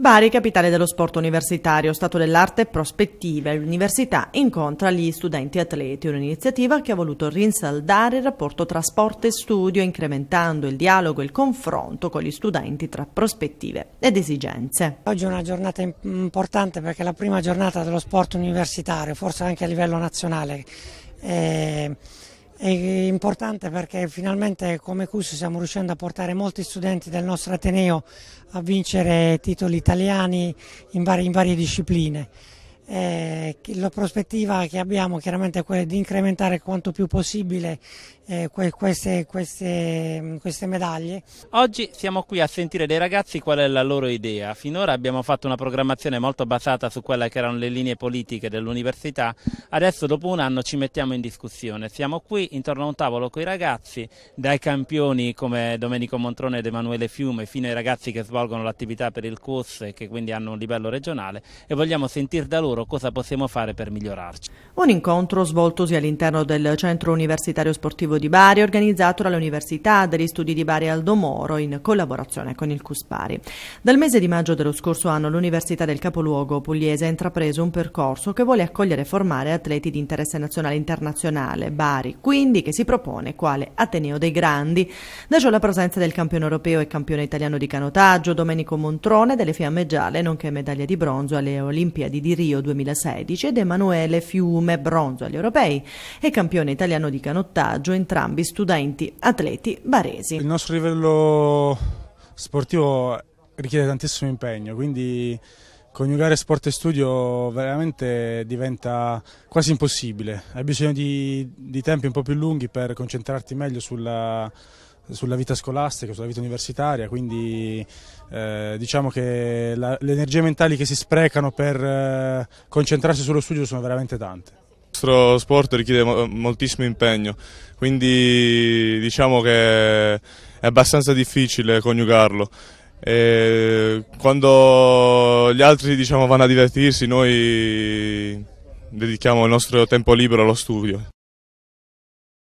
Bari, capitale dello sport universitario, stato dell'arte e prospettive. L'università incontra gli studenti atleti, un'iniziativa che ha voluto rinsaldare il rapporto tra sport e studio, incrementando il dialogo e il confronto con gli studenti tra prospettive ed esigenze. Oggi è una giornata importante perché è la prima giornata dello sport universitario, forse anche a livello nazionale. Eh è importante perché finalmente come CUS stiamo riuscendo a portare molti studenti del nostro Ateneo a vincere titoli italiani in varie, in varie discipline. Eh, la prospettiva che abbiamo chiaramente è quella di incrementare quanto più possibile eh, que queste, queste, mm, queste, medaglie. Oggi siamo qui a sentire dai ragazzi qual è la loro idea. Finora abbiamo fatto una programmazione molto basata su quelle che erano le linee politiche dell'università, adesso dopo un anno ci mettiamo in discussione. Siamo qui intorno a un tavolo con i ragazzi, dai campioni come Domenico Montrone ed Emanuele Fiume fino ai ragazzi che svolgono l'attività per il COS e che quindi hanno un livello regionale e vogliamo sentire da loro loro cosa possiamo fare per migliorarci. Un incontro svoltosi all'interno del Centro Universitario Sportivo di Bari, organizzato dall'Università degli Studi di Bari Aldo Moro in collaborazione con il Cuspari. Dal mese di maggio dello scorso anno l'Università del Capoluogo pugliese ha intrapreso un percorso che vuole accogliere e formare atleti di interesse nazionale e internazionale, Bari, quindi che si propone quale Ateneo dei Grandi. Da ciò la presenza del campione europeo e campione italiano di canotaggio, Domenico Montrone delle Fiamme Gialle, nonché medaglia di bronzo alle Olimpiadi di Rio 2020 2016 ed Emanuele Fiume, bronzo agli europei e campione italiano di canottaggio, entrambi studenti atleti baresi. Il nostro livello sportivo richiede tantissimo impegno, quindi coniugare sport e studio veramente diventa quasi impossibile. Hai bisogno di, di tempi un po' più lunghi per concentrarti meglio sulla sulla vita scolastica, sulla vita universitaria, quindi eh, diciamo che la, le energie mentali che si sprecano per eh, concentrarsi sullo studio sono veramente tante. Il nostro sport richiede moltissimo impegno, quindi diciamo che è abbastanza difficile coniugarlo. E quando gli altri diciamo, vanno a divertirsi noi dedichiamo il nostro tempo libero allo studio.